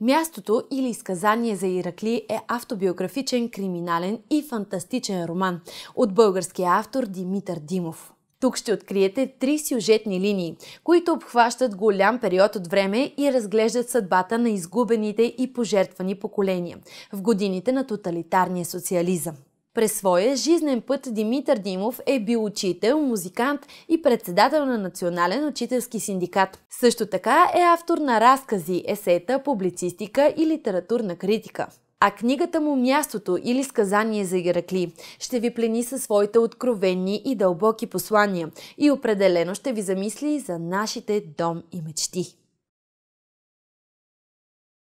Мястото или изказание за Иракли е автобиографичен, криминален и фантастичен роман от българския автор Димитър Димов. Тук ще откриете три сюжетни линии, които обхващат голям период от време и разглеждат съдбата на изгубените и пожертвани поколения в годините на тоталитарния социализъм. През своя жизнен път Димитър Димов е бил учител, музикант и председател на Национален учителски синдикат. Също така е автор на разкази, есета, публицистика и литературна критика. А книгата му Мястото или Сказание за Геракли ще ви плени със своите откровени и дълбоки послания и определено ще ви замисли за нашите дом и мечти.